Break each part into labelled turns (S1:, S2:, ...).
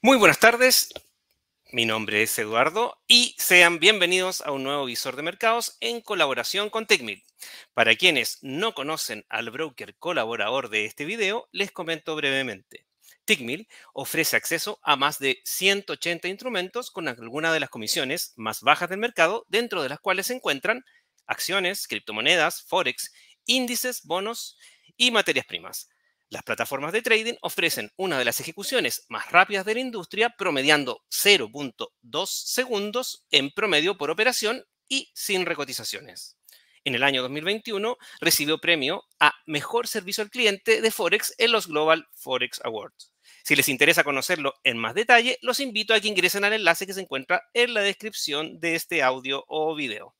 S1: Muy buenas tardes, mi nombre es Eduardo y sean bienvenidos a un nuevo visor de mercados en colaboración con Tickmill. Para quienes no conocen al broker colaborador de este video, les comento brevemente. TICMIL ofrece acceso a más de 180 instrumentos con algunas de las comisiones más bajas del mercado, dentro de las cuales se encuentran acciones, criptomonedas, forex, índices, bonos y materias primas. Las plataformas de trading ofrecen una de las ejecuciones más rápidas de la industria, promediando 0.2 segundos en promedio por operación y sin recotizaciones. En el año 2021 recibió premio a Mejor Servicio al Cliente de Forex en los Global Forex Awards. Si les interesa conocerlo en más detalle, los invito a que ingresen al enlace que se encuentra en la descripción de este audio o video.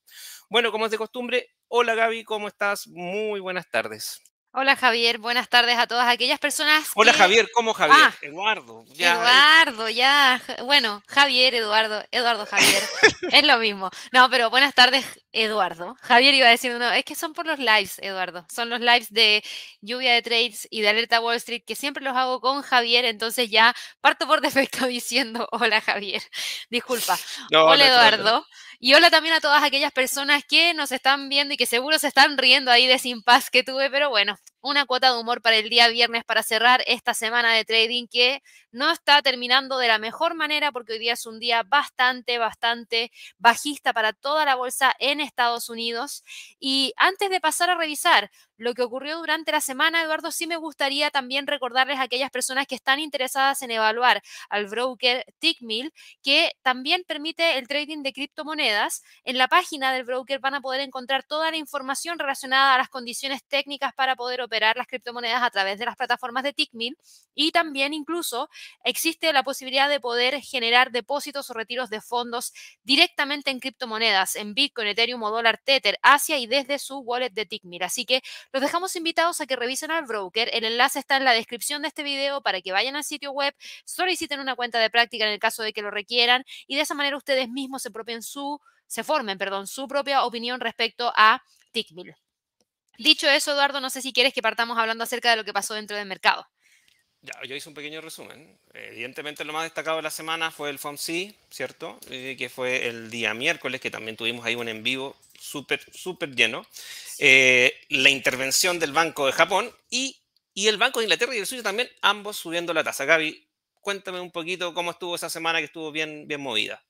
S1: Bueno, como es de costumbre, hola Gaby, ¿cómo estás? Muy buenas tardes.
S2: Hola Javier, buenas tardes a todas aquellas personas. Hola
S1: Javier, ¿cómo Javier? Ah, Eduardo. Ya, eh.
S2: Eduardo, ya. Bueno, Javier, Eduardo, Eduardo Javier. es lo mismo. No, pero buenas tardes, Eduardo. Javier iba diciendo, no, es que son por los lives, Eduardo. Son los lives de lluvia de trades y de alerta Wall Street, que siempre los hago con Javier, entonces ya parto por defecto diciendo hola Javier. Disculpa. No, hola Eduardo. Y hola también a todas aquellas personas que nos están viendo y que seguro se están riendo ahí de sin paz que tuve, pero bueno, una cuota de humor para el día viernes para cerrar esta semana de trading que no está terminando de la mejor manera porque hoy día es un día bastante, bastante bajista para toda la bolsa en Estados Unidos. Y antes de pasar a revisar lo que ocurrió durante la semana, Eduardo, sí me gustaría también recordarles a aquellas personas que están interesadas en evaluar al broker Tickmill, que también permite el trading de criptomonedas. En la página del broker van a poder encontrar toda la información relacionada a las condiciones técnicas para poder operar las criptomonedas a través de las plataformas de Tickmill y también incluso existe la posibilidad de poder generar depósitos o retiros de fondos directamente en criptomonedas, en Bitcoin, Ethereum o dólar Tether, hacia y desde su wallet de Tickmill. Así que los dejamos invitados a que revisen al broker. El enlace está en la descripción de este video para que vayan al sitio web, soliciten una cuenta de práctica en el caso de que lo requieran y de esa manera ustedes mismos se propien su se formen, perdón, su propia opinión respecto a Tickmill. Dicho eso, Eduardo, no sé si quieres que partamos hablando acerca de lo que pasó dentro del mercado.
S1: yo hice un pequeño resumen. Evidentemente lo más destacado de la semana fue el FOMC, ¿cierto? Eh, que fue el día miércoles, que también tuvimos ahí un en vivo súper, súper lleno. Eh, la intervención del Banco de Japón y, el Banco de Inglaterra y el suyo también, ambos subiendo la tasa. Gaby, cuéntame un poquito cómo estuvo esa semana que estuvo bien, bien movida.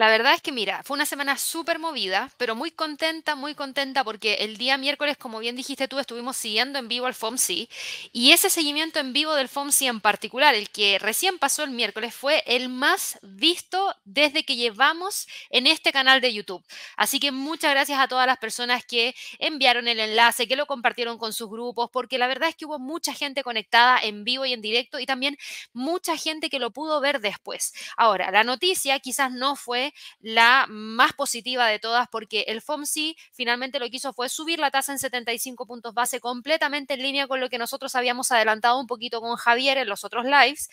S2: La verdad es que, mira, fue una semana súper movida, pero muy contenta, muy contenta, porque el día miércoles, como bien dijiste tú, estuvimos siguiendo en vivo al FOMSI, y ese seguimiento en vivo del FOMSI en particular, el que recién pasó el miércoles, fue el más visto desde que llevamos en este canal de YouTube. Así que muchas gracias a todas las personas que enviaron el enlace, que lo compartieron con sus grupos, porque la verdad es que hubo mucha gente conectada en vivo y en directo, y también mucha gente que lo pudo ver después. Ahora, la noticia quizás no fue la más positiva de todas porque el FOMSI finalmente lo que hizo fue subir la tasa en 75 puntos base completamente en línea con lo que nosotros habíamos adelantado un poquito con Javier en los otros lives,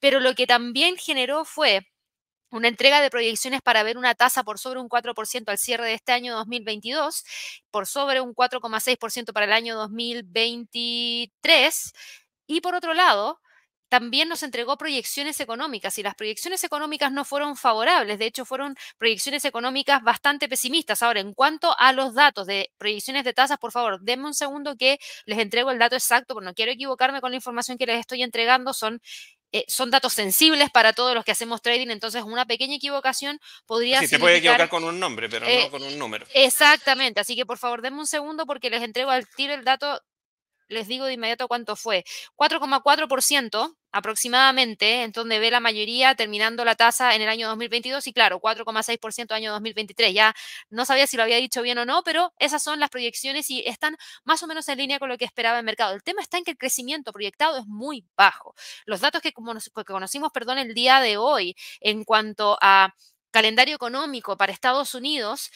S2: pero lo que también generó fue una entrega de proyecciones para ver una tasa por sobre un 4% al cierre de este año 2022, por sobre un 4,6% para el año 2023. Y por otro lado, también nos entregó proyecciones económicas y las proyecciones económicas no fueron favorables, de hecho fueron proyecciones económicas bastante pesimistas. Ahora, en cuanto a los datos de proyecciones de tasas, por favor, denme un segundo que les entrego el dato exacto, porque no quiero equivocarme con la información que les estoy entregando, son eh, son datos sensibles para todos los que hacemos trading, entonces una pequeña equivocación podría ser. Sí, te puede equivocar con
S1: un nombre, pero no eh, con un número.
S2: Exactamente, así que por favor denme un segundo porque les entrego al tiro el dato les digo de inmediato cuánto fue, 4,4% aproximadamente, en donde ve la mayoría terminando la tasa en el año 2022 y claro, 4,6% año 2023. Ya no sabía si lo había dicho bien o no, pero esas son las proyecciones y están más o menos en línea con lo que esperaba el mercado. El tema está en que el crecimiento proyectado es muy bajo. Los datos que, conocimos, perdón, el día de hoy en cuanto a calendario económico para Estados Unidos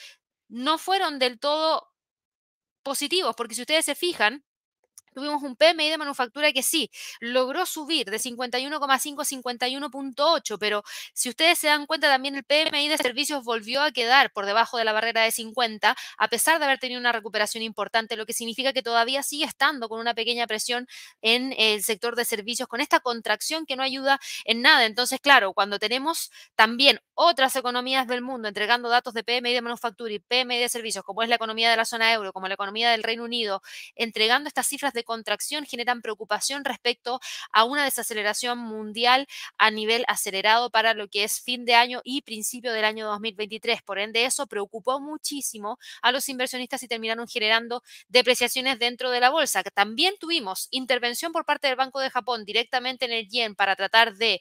S2: no fueron del todo positivos, porque si ustedes se fijan, Tuvimos un PMI de manufactura que sí, logró subir de 51,5 a 51,8, pero si ustedes se dan cuenta también el PMI de servicios volvió a quedar por debajo de la barrera de 50, a pesar de haber tenido una recuperación importante, lo que significa que todavía sigue estando con una pequeña presión en el sector de servicios, con esta contracción que no ayuda en nada. Entonces, claro, cuando tenemos también otras economías del mundo entregando datos de PMI de manufactura y PMI de servicios, como es la economía de la zona euro, como la economía del Reino Unido, entregando estas cifras de contracción generan preocupación respecto a una desaceleración mundial a nivel acelerado para lo que es fin de año y principio del año 2023. Por ende, eso preocupó muchísimo a los inversionistas y terminaron generando depreciaciones dentro de la bolsa. También tuvimos intervención por parte del Banco de Japón directamente en el yen para tratar de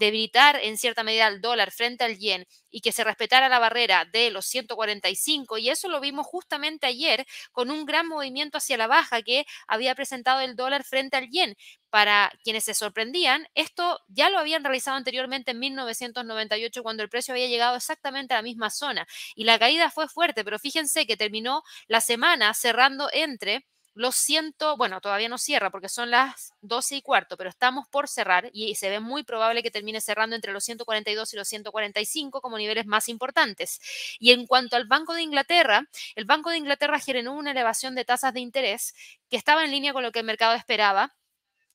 S2: debilitar en cierta medida el dólar frente al yen y que se respetara la barrera de los 145 y eso lo vimos justamente ayer con un gran movimiento hacia la baja que había presentado el dólar frente al yen. Para quienes se sorprendían, esto ya lo habían realizado anteriormente en 1998 cuando el precio había llegado exactamente a la misma zona y la caída fue fuerte, pero fíjense que terminó la semana cerrando entre lo siento, bueno, todavía no cierra porque son las doce y cuarto, pero estamos por cerrar y se ve muy probable que termine cerrando entre los 142 y los 145 como niveles más importantes. Y en cuanto al Banco de Inglaterra, el Banco de Inglaterra generó una elevación de tasas de interés que estaba en línea con lo que el mercado esperaba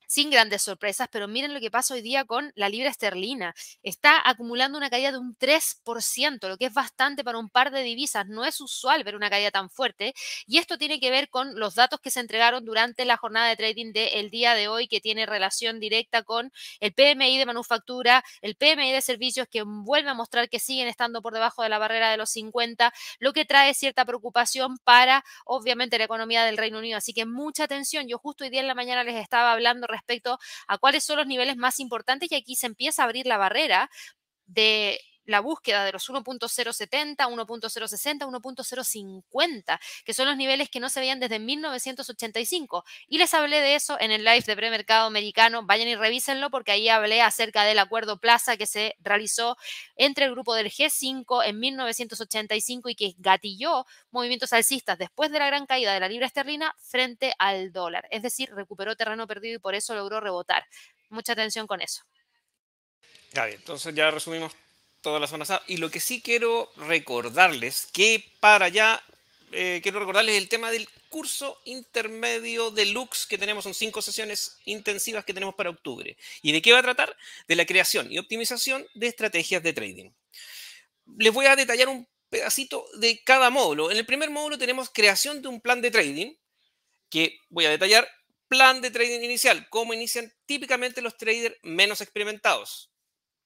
S2: sin grandes sorpresas, pero miren lo que pasa hoy día con la libra esterlina. Está acumulando una caída de un 3%, lo que es bastante para un par de divisas. No es usual ver una caída tan fuerte. Y esto tiene que ver con los datos que se entregaron durante la jornada de trading del día de hoy, que tiene relación directa con el PMI de manufactura, el PMI de servicios, que vuelve a mostrar que siguen estando por debajo de la barrera de los 50, lo que trae cierta preocupación para, obviamente, la economía del Reino Unido. Así que mucha atención. Yo justo hoy día en la mañana les estaba hablando respecto a cuáles son los niveles más importantes y aquí se empieza a abrir la barrera de la búsqueda de los 1.070, 1.060, 1.050, que son los niveles que no se veían desde 1985. Y les hablé de eso en el live de premercado americano. Vayan y revísenlo porque ahí hablé acerca del acuerdo Plaza que se realizó entre el grupo del G5 en 1985 y que gatilló movimientos alcistas después de la gran caída de la libra esterlina frente al dólar. Es decir, recuperó terreno perdido y por eso logró rebotar. Mucha atención con eso.
S1: entonces ya resumimos toda la zonas Y lo que sí quiero recordarles, que para allá, eh, quiero recordarles el tema del curso intermedio deluxe que tenemos, son cinco sesiones intensivas que tenemos para octubre. ¿Y de qué va a tratar? De la creación y optimización de estrategias de trading. Les voy a detallar un pedacito de cada módulo. En el primer módulo tenemos creación de un plan de trading, que voy a detallar plan de trading inicial, cómo inician típicamente los traders menos experimentados.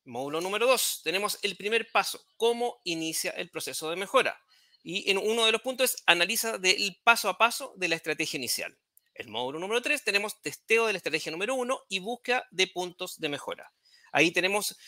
S1: Módulo número 2, tenemos el primer paso, cómo inicia el proceso de mejora. Y en uno de los puntos analiza del paso a paso de la estrategia inicial. El módulo número 3 tenemos testeo de la estrategia número 1 y búsqueda de puntos de mejora. Ahí tenemos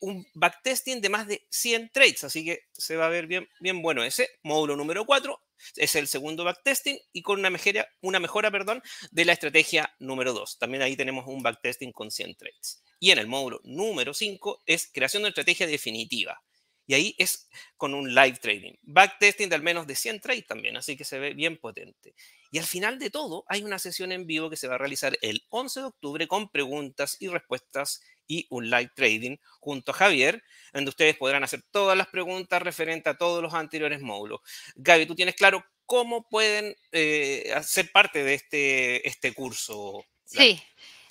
S1: un backtesting de más de 100 trades, así que se va a ver bien, bien bueno ese. Módulo número 4, es el segundo backtesting y con una mejora, una mejora perdón, de la estrategia número 2. También ahí tenemos un backtesting con 100 trades. Y en el módulo número 5 es creación de estrategia definitiva. Y ahí es con un live trading. Backtesting de al menos de 100 trades también, así que se ve bien potente. Y al final de todo, hay una sesión en vivo que se va a realizar el 11 de octubre con preguntas y respuestas y un live trading junto a Javier, donde ustedes podrán hacer todas las preguntas referentes a todos los anteriores módulos. Gaby, ¿tú tienes claro cómo pueden ser eh, parte de este, este curso? Sí.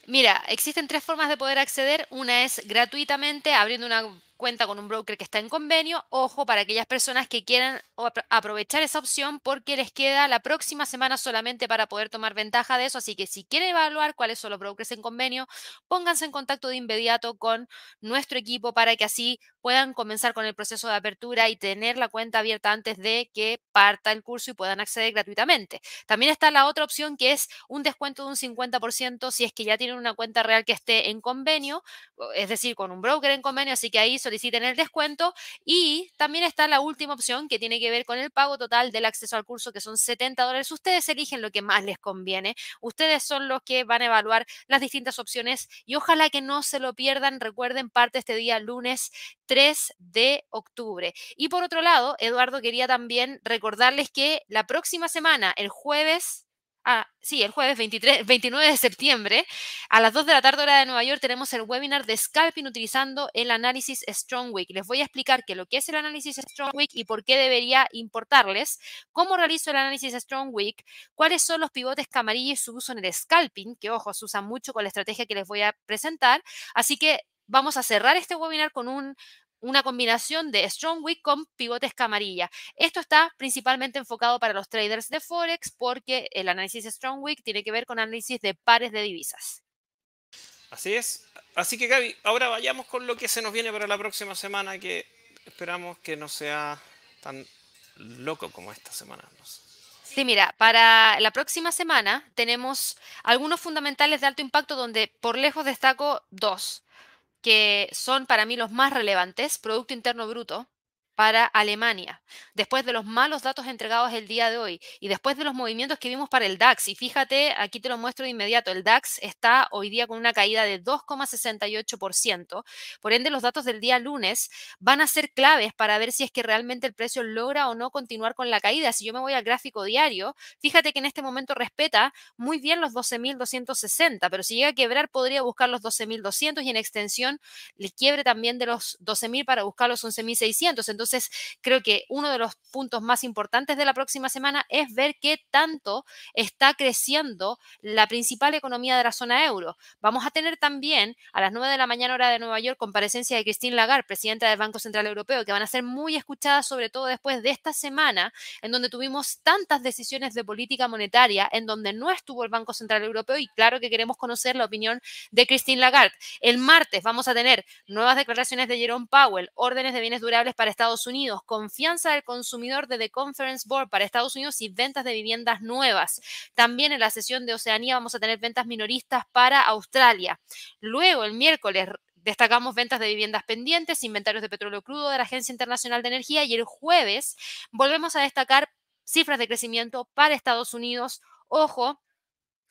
S2: Mira, existen tres formas de poder acceder. Una es gratuitamente abriendo una cuenta con un broker que está en convenio. Ojo para aquellas personas que quieran aprovechar esa opción porque les queda la próxima semana solamente para poder tomar ventaja de eso. Así que si quieren evaluar cuáles son los brokers en convenio, pónganse en contacto de inmediato con nuestro equipo para que así puedan comenzar con el proceso de apertura y tener la cuenta abierta antes de que parta el curso y puedan acceder gratuitamente. También está la otra opción que es un descuento de un 50% si es que ya tienen una cuenta real que esté en convenio, es decir, con un broker en convenio. Así que ahí soliciten el descuento. Y también está la última opción que tiene que ver con el pago total del acceso al curso, que son 70 dólares. Ustedes eligen lo que más les conviene. Ustedes son los que van a evaluar las distintas opciones y ojalá que no se lo pierdan. Recuerden, parte este día lunes 3 de octubre. Y por otro lado, Eduardo quería también recordarles que la próxima semana, el jueves Ah, sí, el jueves 29 de septiembre, a las 2 de la tarde hora de Nueva York, tenemos el webinar de scalping utilizando el análisis Strong Week. Les voy a explicar qué lo que es el análisis Strong Week y por qué debería importarles, cómo realizo el análisis Strong Week, cuáles son los pivotes camarillos y su uso en el scalping, que ojo, se usa mucho con la estrategia que les voy a presentar. Así que vamos a cerrar este webinar con un una combinación de strong Week con pivotes camarilla. Esto está principalmente enfocado para los traders de Forex porque el análisis strong Week tiene que ver con análisis de pares de divisas.
S1: Así es. Así que Gaby, ahora vayamos con lo que se nos viene para la próxima semana que esperamos que no sea tan loco como esta semana.
S2: Sí, mira, para la próxima semana tenemos algunos fundamentales de alto impacto donde por lejos destaco dos que son para mí los más relevantes, Producto Interno Bruto, para Alemania, después de los malos datos entregados el día de hoy y después de los movimientos que vimos para el DAX. Y fíjate, aquí te lo muestro de inmediato, el DAX está hoy día con una caída de 2,68%. Por ende, los datos del día lunes van a ser claves para ver si es que realmente el precio logra o no continuar con la caída. Si yo me voy al gráfico diario, fíjate que en este momento respeta muy bien los 12.260, pero si llega a quebrar podría buscar los 12.200 y en extensión le quiebre también de los 12.000 para buscar los 11.600. Entonces, entonces, creo que uno de los puntos más importantes de la próxima semana es ver qué tanto está creciendo la principal economía de la zona euro. Vamos a tener también a las 9 de la mañana hora de Nueva York comparecencia de Christine Lagarde, presidenta del Banco Central Europeo, que van a ser muy escuchadas sobre todo después de esta semana en donde tuvimos tantas decisiones de política monetaria en donde no estuvo el Banco Central Europeo y claro que queremos conocer la opinión de Christine Lagarde. El martes vamos a tener nuevas declaraciones de Jerome Powell, órdenes de bienes durables para Estados Unidos, confianza del consumidor de The Conference Board para Estados Unidos y ventas de viviendas nuevas. También en la sesión de Oceanía vamos a tener ventas minoristas para Australia. Luego, el miércoles, destacamos ventas de viviendas pendientes, inventarios de petróleo crudo de la Agencia Internacional de Energía y el jueves volvemos a destacar cifras de crecimiento para Estados Unidos. Ojo,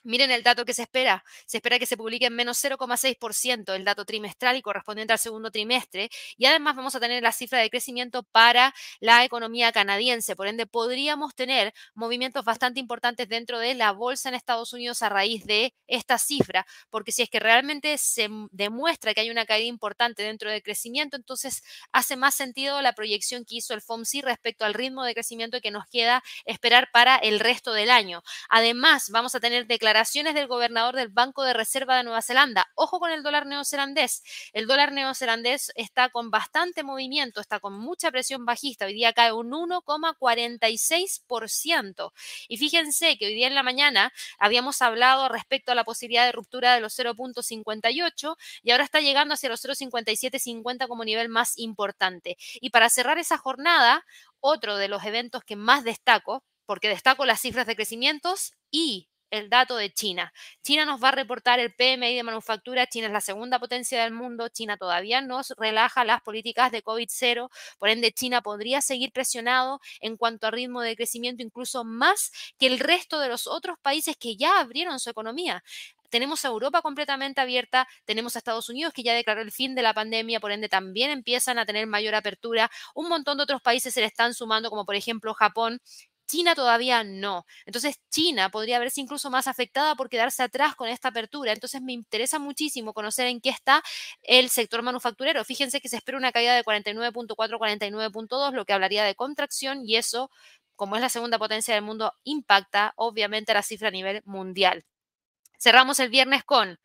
S2: Miren el dato que se espera. Se espera que se publique en menos 0,6% el dato trimestral y correspondiente al segundo trimestre. Y además vamos a tener la cifra de crecimiento para la economía canadiense. Por ende, podríamos tener movimientos bastante importantes dentro de la bolsa en Estados Unidos a raíz de esta cifra. Porque si es que realmente se demuestra que hay una caída importante dentro del crecimiento, entonces hace más sentido la proyección que hizo el FOMC respecto al ritmo de crecimiento que nos queda esperar para el resto del año. Además, vamos a tener declaraciones declaraciones del gobernador del Banco de Reserva de Nueva Zelanda. Ojo con el dólar neozelandés. El dólar neozelandés está con bastante movimiento, está con mucha presión bajista. Hoy día cae un 1,46%. Y fíjense que hoy día en la mañana habíamos hablado respecto a la posibilidad de ruptura de los 0.58 y ahora está llegando hacia los 0.5750 como nivel más importante. Y para cerrar esa jornada, otro de los eventos que más destaco, porque destaco las cifras de crecimientos y el dato de China. China nos va a reportar el PMI de manufactura, China es la segunda potencia del mundo, China todavía nos relaja las políticas de COVID-0, por ende China podría seguir presionado en cuanto a ritmo de crecimiento incluso más que el resto de los otros países que ya abrieron su economía tenemos a Europa completamente abierta, tenemos a Estados Unidos que ya declaró el fin de la pandemia, por ende también empiezan a tener mayor apertura, un montón de otros países se le están sumando, como por ejemplo Japón, China todavía no. Entonces China podría verse incluso más afectada por quedarse atrás con esta apertura. Entonces me interesa muchísimo conocer en qué está el sector manufacturero. Fíjense que se espera una caída de 49.4, 49.2, lo que hablaría de contracción y eso, como es la segunda potencia del mundo, impacta obviamente la cifra a nivel mundial. Cerramos el viernes con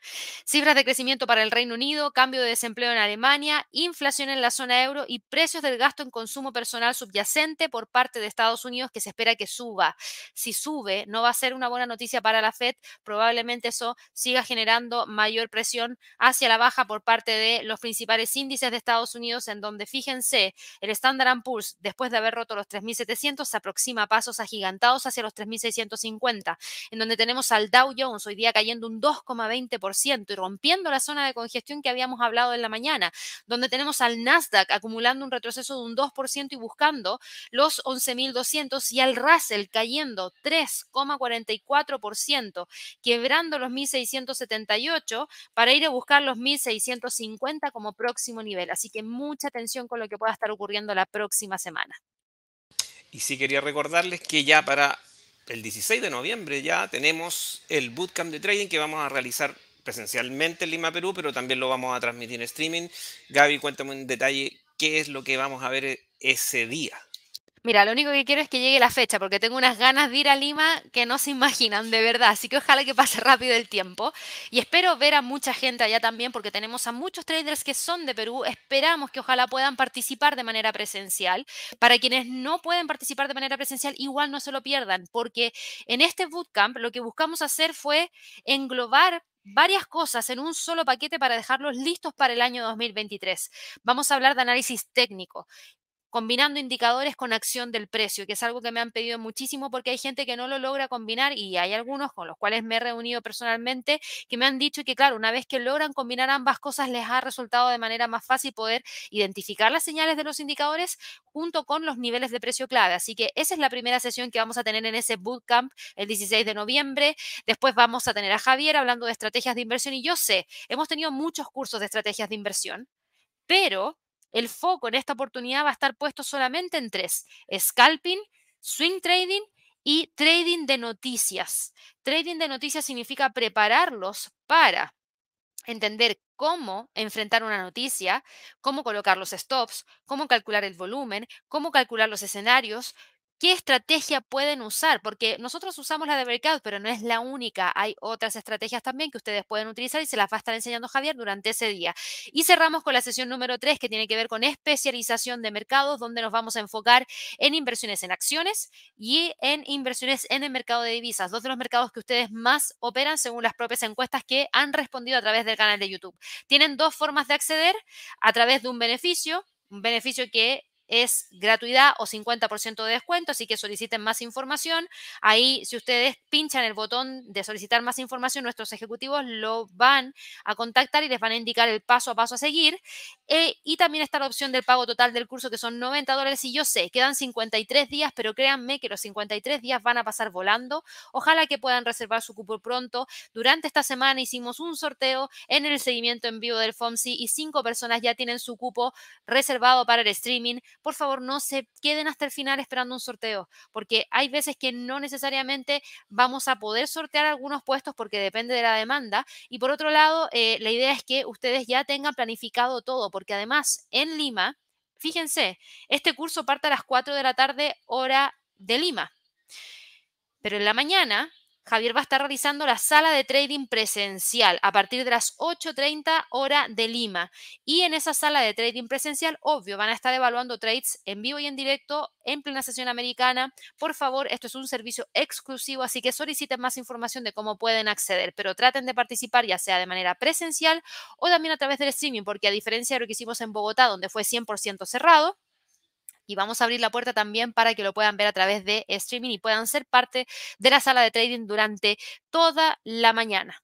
S2: cifras de crecimiento para el Reino Unido, cambio de desempleo en Alemania, inflación en la zona euro y precios del gasto en consumo personal subyacente por parte de Estados Unidos que se espera que suba. Si sube, no va a ser una buena noticia para la Fed. Probablemente eso siga generando mayor presión hacia la baja por parte de los principales índices de Estados Unidos, en donde, fíjense, el Standard Poor's, después de haber roto los 3.700, se aproxima a pasos agigantados hacia los 3.650, en donde tenemos al Dow Jones hoy día cayendo un 2,20% y rompiendo la zona de congestión que habíamos hablado en la mañana, donde tenemos al Nasdaq acumulando un retroceso de un 2% y buscando los 11.200 y al Russell cayendo 3,44%, quebrando los 1.678 para ir a buscar los 1.650 como próximo nivel. Así que mucha atención con lo que pueda estar ocurriendo la próxima semana.
S1: Y sí quería recordarles que ya para el 16 de noviembre ya tenemos el bootcamp de trading que vamos a realizar presencialmente en Lima, Perú, pero también lo vamos a transmitir en streaming. Gaby, cuéntame en detalle qué es lo que vamos a ver ese día.
S2: Mira, lo único que quiero es que llegue la fecha, porque tengo unas ganas de ir a Lima que no se imaginan, de verdad. Así que ojalá que pase rápido el tiempo. Y espero ver a mucha gente allá también, porque tenemos a muchos traders que son de Perú. Esperamos que ojalá puedan participar de manera presencial. Para quienes no pueden participar de manera presencial, igual no se lo pierdan, porque en este bootcamp lo que buscamos hacer fue englobar varias cosas en un solo paquete para dejarlos listos para el año 2023. Vamos a hablar de análisis técnico, combinando indicadores con acción del precio, que es algo que me han pedido muchísimo porque hay gente que no lo logra combinar y hay algunos con los cuales me he reunido personalmente que me han dicho que, claro, una vez que logran combinar ambas cosas, les ha resultado de manera más fácil poder identificar las señales de los indicadores junto con los niveles de precio clave. Así que esa es la primera sesión que vamos a tener en ese bootcamp el 16 de noviembre. Después vamos a tener a Javier hablando de estrategias de inversión y yo sé, hemos tenido muchos cursos de estrategias de inversión, pero el foco en esta oportunidad va a estar puesto solamente en tres, scalping, swing trading y trading de noticias. Trading de noticias significa prepararlos para entender cómo enfrentar una noticia, cómo colocar los stops, cómo calcular el volumen, cómo calcular los escenarios, ¿Qué estrategia pueden usar? Porque nosotros usamos la de mercado, pero no es la única. Hay otras estrategias también que ustedes pueden utilizar y se las va a estar enseñando Javier durante ese día. Y cerramos con la sesión número 3, que tiene que ver con especialización de mercados, donde nos vamos a enfocar en inversiones en acciones y en inversiones en el mercado de divisas, dos de los mercados que ustedes más operan según las propias encuestas que han respondido a través del canal de YouTube. Tienen dos formas de acceder a través de un beneficio, un beneficio que es gratuidad o 50% de descuento, así que soliciten más información. Ahí, si ustedes pinchan el botón de solicitar más información, nuestros ejecutivos lo van a contactar y les van a indicar el paso a paso a seguir. Eh, y también está la opción del pago total del curso, que son 90 dólares. Y yo sé, quedan 53 días, pero créanme que los 53 días van a pasar volando. Ojalá que puedan reservar su cupo pronto. Durante esta semana hicimos un sorteo en el seguimiento en vivo del FOMSI y cinco personas ya tienen su cupo reservado para el streaming por favor no se queden hasta el final esperando un sorteo, porque hay veces que no necesariamente vamos a poder sortear algunos puestos porque depende de la demanda. Y por otro lado, eh, la idea es que ustedes ya tengan planificado todo, porque además en Lima, fíjense, este curso parte a las 4 de la tarde hora de Lima. Pero en la mañana Javier va a estar realizando la sala de trading presencial a partir de las 8.30 hora de Lima. Y en esa sala de trading presencial, obvio, van a estar evaluando trades en vivo y en directo en plena sesión americana. Por favor, esto es un servicio exclusivo, así que soliciten más información de cómo pueden acceder, pero traten de participar ya sea de manera presencial o también a través del streaming, porque a diferencia de lo que hicimos en Bogotá, donde fue 100% cerrado, y vamos a abrir la puerta también para que lo puedan ver a través de streaming y puedan ser parte de la sala de trading durante toda la mañana.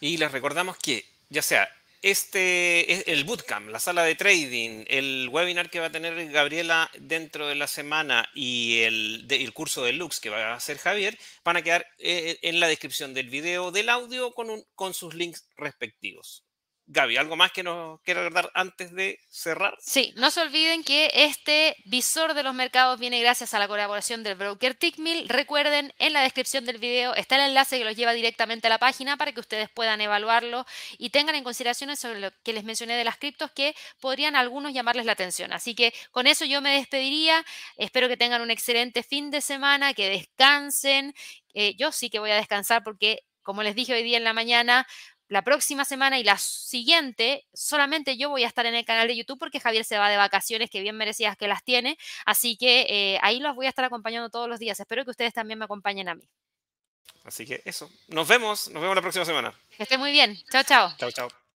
S1: Y les recordamos que ya sea este e, el bootcamp, la sala de trading, el webinar que va a tener Gabriela dentro de la semana y el, curso de Lux que va a hacer Javier, van a quedar eh, en la descripción del video, del audio, con, con sus links respectivos. Gaby, ¿algo más que nos quiera dar antes de cerrar?
S2: Sí, no se olviden que este visor de los mercados viene gracias a la colaboración del broker Tickmill. Recuerden, en la descripción del video está el enlace que los lleva directamente a la página para que ustedes puedan evaluarlo y tengan en consideración sobre lo que les mencioné de las criptos que podrían algunos llamarles la atención. Así que con eso yo me despediría. Espero que tengan un excelente fin de semana, que descansen. Eh, yo sí que voy a descansar porque, como les dije hoy día en la mañana, la próxima semana y la siguiente, solamente yo voy a estar en el canal de YouTube porque Javier se va de vacaciones, que bien merecidas que las tiene. Así que eh, ahí los voy a estar acompañando todos los días. Espero que ustedes también me acompañen a mí.
S1: Así que eso. Nos vemos. Nos vemos la próxima semana.
S2: Que esté muy bien. Chao,
S1: chao. Chao, chao.